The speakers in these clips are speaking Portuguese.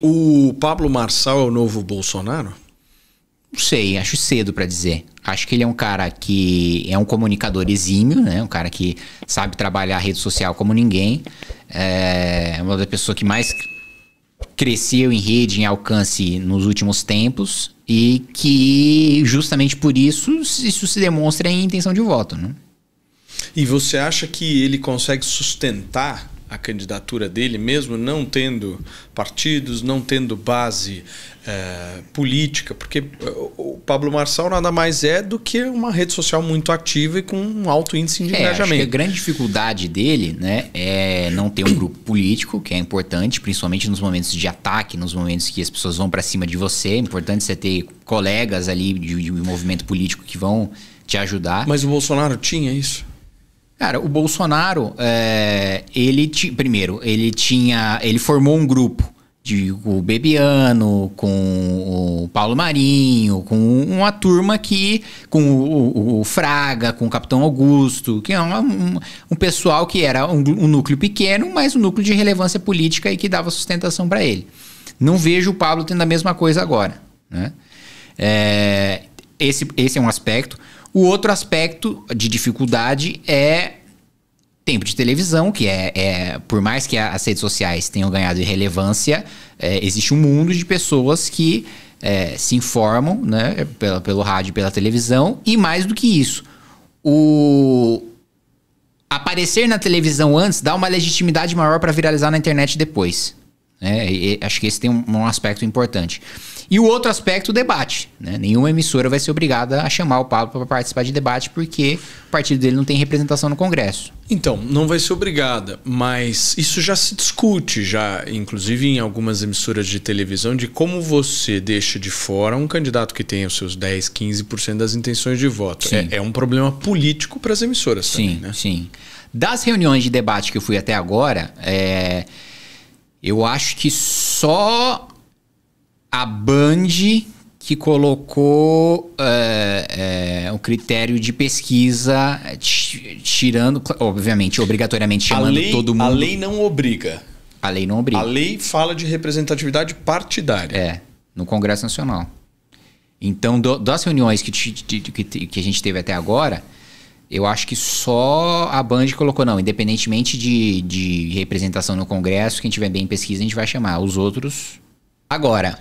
O Pablo Marçal é o novo Bolsonaro? Não sei, acho cedo para dizer. Acho que ele é um cara que é um comunicador exímio, né? Um cara que sabe trabalhar a rede social como ninguém. É uma das pessoas que mais cresceu em rede, em alcance nos últimos tempos e que justamente por isso isso se demonstra em intenção de voto, né? E você acha que ele consegue sustentar a candidatura dele, mesmo não tendo partidos, não tendo base é, política, porque eh, o Pablo Marçal nada mais é do que uma rede social muito ativa e com um alto índice de é, engajamento. a grande dificuldade dele né, é não ter um grupo político, que é importante, principalmente nos momentos de ataque, nos momentos que as pessoas vão para cima de você. É importante você ter colegas ali de, de movimento político que vão te ajudar. Mas o Bolsonaro tinha isso? Cara, o Bolsonaro, é, ele ti, primeiro, ele tinha, ele formou um grupo de o Bebiano, com o Paulo Marinho, com uma turma que, com o, o, o Fraga, com o Capitão Augusto, que é um, um, pessoal que era um, um, núcleo pequeno, mas um núcleo de relevância política e que dava sustentação para ele. Não vejo o Pablo tendo a mesma coisa agora, né? É, esse, esse é um aspecto. O outro aspecto de dificuldade é tempo de televisão, que é, é, por mais que as redes sociais tenham ganhado relevância, é, existe um mundo de pessoas que é, se informam né, pela, pelo rádio e pela televisão, e mais do que isso, o aparecer na televisão antes dá uma legitimidade maior para viralizar na internet depois. Né, e, acho que esse tem um, um aspecto importante. E o outro aspecto, o debate. Né? Nenhuma emissora vai ser obrigada a chamar o Pablo para participar de debate porque o partido dele não tem representação no Congresso. Então, não vai ser obrigada, mas isso já se discute, já, inclusive em algumas emissoras de televisão, de como você deixa de fora um candidato que tem os seus 10, 15% das intenções de voto. É, é, um problema político para as emissoras sim, também, né? Sim. Das reuniões de debate que eu fui até agora, é, eu acho que só a Band que colocou é, é, o critério de pesquisa é, tirando, obviamente, obrigatoriamente chamando lei, todo mundo. A lei não obriga. A lei não obriga. A lei fala de representatividade partidária. É, no Congresso Nacional. Então, do, das reuniões que, que, que a gente teve até agora, eu acho que só a Band colocou, não. Independentemente de, de representação no Congresso, quem tiver bem em pesquisa, a gente vai chamar. Os outros, agora.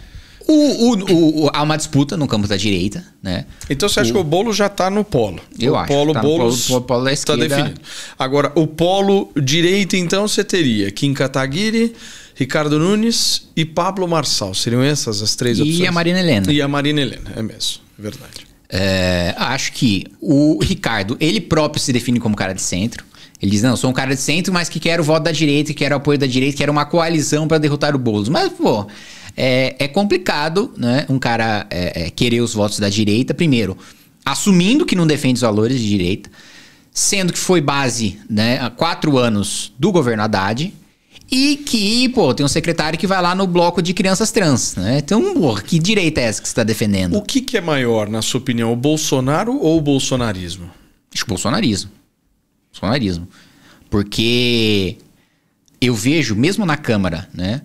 O, o, o, há uma disputa no campo da direita, né? Então você acha que o bolo já está no polo? Eu o acho. Tá polo tá Boulos polo, polo da tá esquerda. Está definido. Agora, o polo direito, então, você teria Kim Kataguiri, Ricardo Nunes e Pablo Marçal. Seriam essas as três e opções? E a Marina Helena. E a Marina Helena, é mesmo. É verdade. É, acho que o Ricardo, ele próprio se define como cara de centro. Ele diz: não, sou um cara de centro, mas que quero o voto da direita, que quero o apoio da direita, quero uma coalizão para derrotar o Boulos. Mas, pô, é, é complicado, né? Um cara é, é, querer os votos da direita, primeiro, assumindo que não defende os valores de direita, sendo que foi base, né, há quatro anos do governo Haddad, e que, pô, tem um secretário que vai lá no bloco de crianças trans, né? Então, pô, que direita é essa que você está defendendo? O que, que, é maior, na sua opinião, o Bolsonaro ou o bolsonarismo? Acho que o bolsonarismo. Bolsonarismo. Porque eu vejo, mesmo na Câmara, né?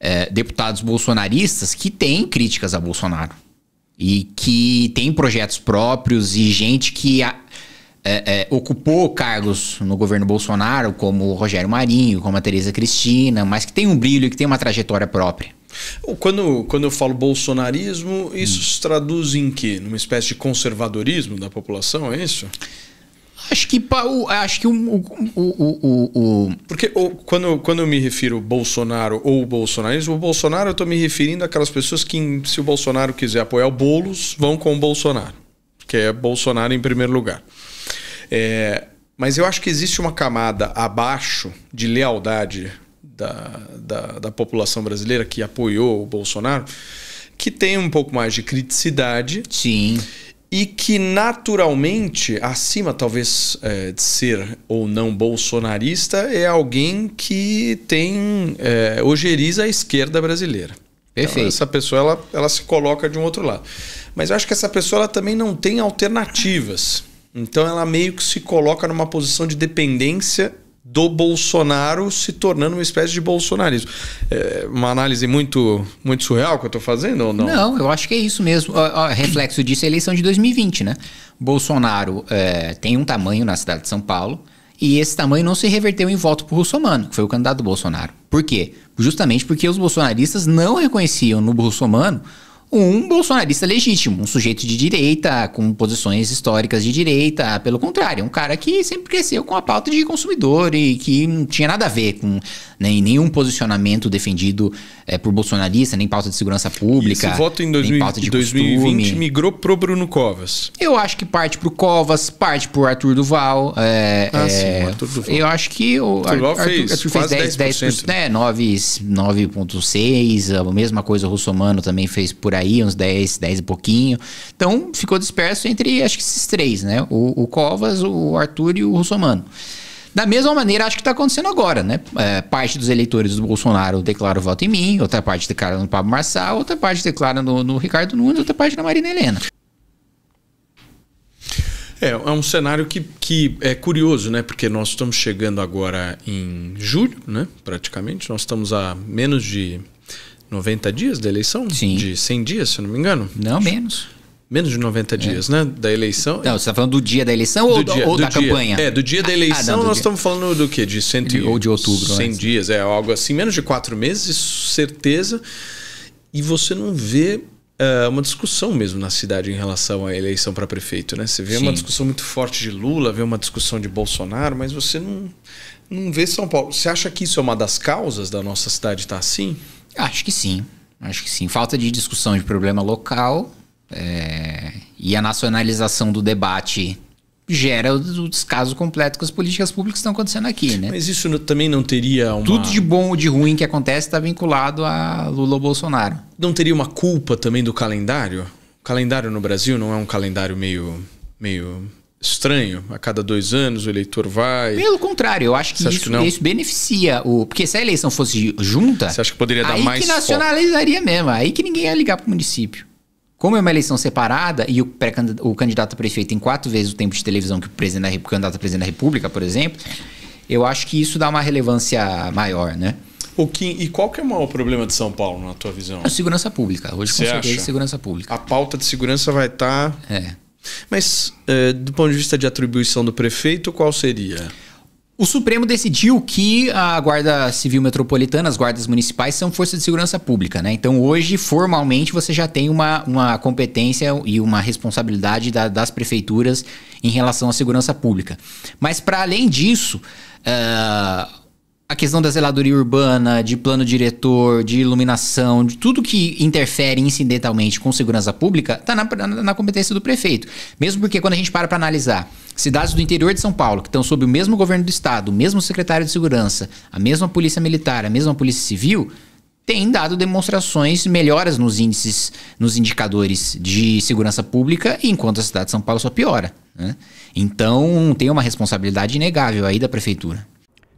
é, deputados bolsonaristas que têm críticas a Bolsonaro e que têm projetos próprios e gente que a, é, é, ocupou cargos no governo Bolsonaro, como o Rogério Marinho, como a Tereza Cristina, mas que tem um brilho e que tem uma trajetória própria. Quando, quando eu falo bolsonarismo, isso hum. se traduz em quê? Numa espécie de conservadorismo da população, é isso? Acho que, acho que o, o, o, o, Porque quando, quando eu me refiro Bolsonaro ou bolsonarismo, o Bolsonaro eu estou me referindo àquelas pessoas que, se o Bolsonaro quiser apoiar o Boulos, vão com o Bolsonaro. Que é Bolsonaro em primeiro lugar. É, mas eu acho que existe uma camada abaixo de lealdade da, da, da população brasileira que apoiou o Bolsonaro que tem um pouco mais de criticidade. Sim e que naturalmente, acima talvez é, de ser ou não bolsonarista, é alguém que tem é, ojeriza a esquerda brasileira. Então, Perfeito. Então, essa pessoa ela, ela se coloca de um outro lado. Mas eu acho que essa pessoa ela também não tem alternativas. Então ela meio que se coloca numa posição de dependência do Bolsonaro se tornando uma espécie de bolsonarismo. É uma análise muito, muito surreal que eu estou fazendo ou não? Não, eu acho que é isso mesmo. reflexo disso é a eleição de 2020, né? Bolsonaro é, tem um tamanho na cidade de São Paulo e esse tamanho não se reverteu em voto para o Russomano, que foi o candidato do Bolsonaro. Por quê? Justamente porque os bolsonaristas não reconheciam no Russomano um bolsonarista legítimo, um sujeito de direita, com posições históricas de direita, pelo contrário, é um cara que sempre cresceu com a pauta de consumidor e que não tinha nada a ver com né, nenhum posicionamento defendido é, por bolsonarista, nem pauta de segurança pública. E esse voto em 2000, 2020 migrou pro Bruno Covas. Eu acho que parte pro Covas, parte pro Arthur Duval. É, ah, é, sim, Arthur Duval. Eu acho que o Arthur, Duval Arthur, fez, Arthur fez 10, 10%, 10% né? 9,6, a mesma coisa o Russomano também fez por aí aí, uns 10, 10 e pouquinho. Então ficou disperso entre, acho que esses três, né? O, o Covas, o Arthur e o Russomano. Da mesma maneira, acho que está acontecendo agora, né? É, parte dos eleitores do Bolsonaro declara o voto em mim, outra parte declara no Pablo Marçal, outra parte declara no, no Ricardo Nunes, outra parte na Marina Helena. É, é um cenário que, que é curioso, né? Porque nós estamos chegando agora em julho, né? Praticamente. Nós estamos a menos de 90 dias da eleição? Sim. De 100 dias, se eu não me engano? Não, menos. Menos de 90 é. dias, é. né? Da eleição. Não, você está falando do dia da eleição do ou, dia, ou da dia. campanha? É, do dia da ah, eleição ah, não, nós dia. estamos falando do quê? De 100 Ou de outubro. 100 né? dias, é algo assim. Menos de quatro meses, certeza. E você não vê uh, uma discussão mesmo na cidade em relação à eleição para prefeito, né? Você vê Sim. uma discussão muito forte de Lula, vê uma discussão de Bolsonaro, mas você não, não vê São Paulo. Você acha que isso é uma das causas da nossa cidade estar tá assim? Acho que sim. Acho que sim. Falta de discussão de problema local é... e a nacionalização do debate gera o descaso completo com as políticas públicas que estão acontecendo aqui, né? Mas isso também não teria uma... Tudo de bom ou de ruim que acontece está vinculado a Lula ou Bolsonaro. Não teria uma culpa também do calendário? O calendário no Brasil não é um calendário meio, meio estranho? A cada dois anos o eleitor vai. Pelo contrário, eu acho que, isso, que isso, beneficia o. Porque se a eleição fosse junta. Você acha que poderia dar aí mais? Aí que nacionalizaria foco? mesmo, aí que ninguém ia ligar pro município. Como é uma eleição separada e o, pré -candidato, o candidato a prefeito tem quatro vezes o tempo de televisão que o, presidente da, candidato a presidente da República, por exemplo, eu acho que isso dá uma relevância maior, né? O que e qual que é o maior problema de São Paulo, na tua visão? A segurança pública. Hoje, com certeza, acha? segurança pública. A pauta de segurança vai estar. Tá... É. Mas, é, do ponto de vista de atribuição do prefeito, qual seria? O Supremo decidiu que a Guarda Civil Metropolitana, as guardas municipais, são força de segurança pública, né? Então hoje, formalmente, você já tem uma, uma competência e uma responsabilidade da, das prefeituras em relação à segurança pública. Mas para além disso, uh, questão da zeladoria urbana, de plano diretor, de iluminação, de tudo que interfere incidentalmente com segurança pública, está na, na, competência do prefeito. Mesmo porque quando a gente para para analisar cidades do interior de São Paulo, que estão sob o mesmo governo do estado, o mesmo secretário de segurança, a mesma polícia militar, a mesma polícia civil, tem dado demonstrações melhoras nos índices, nos indicadores de segurança pública, enquanto a cidade de São Paulo só piora. Né? Então tem uma responsabilidade inegável aí da prefeitura.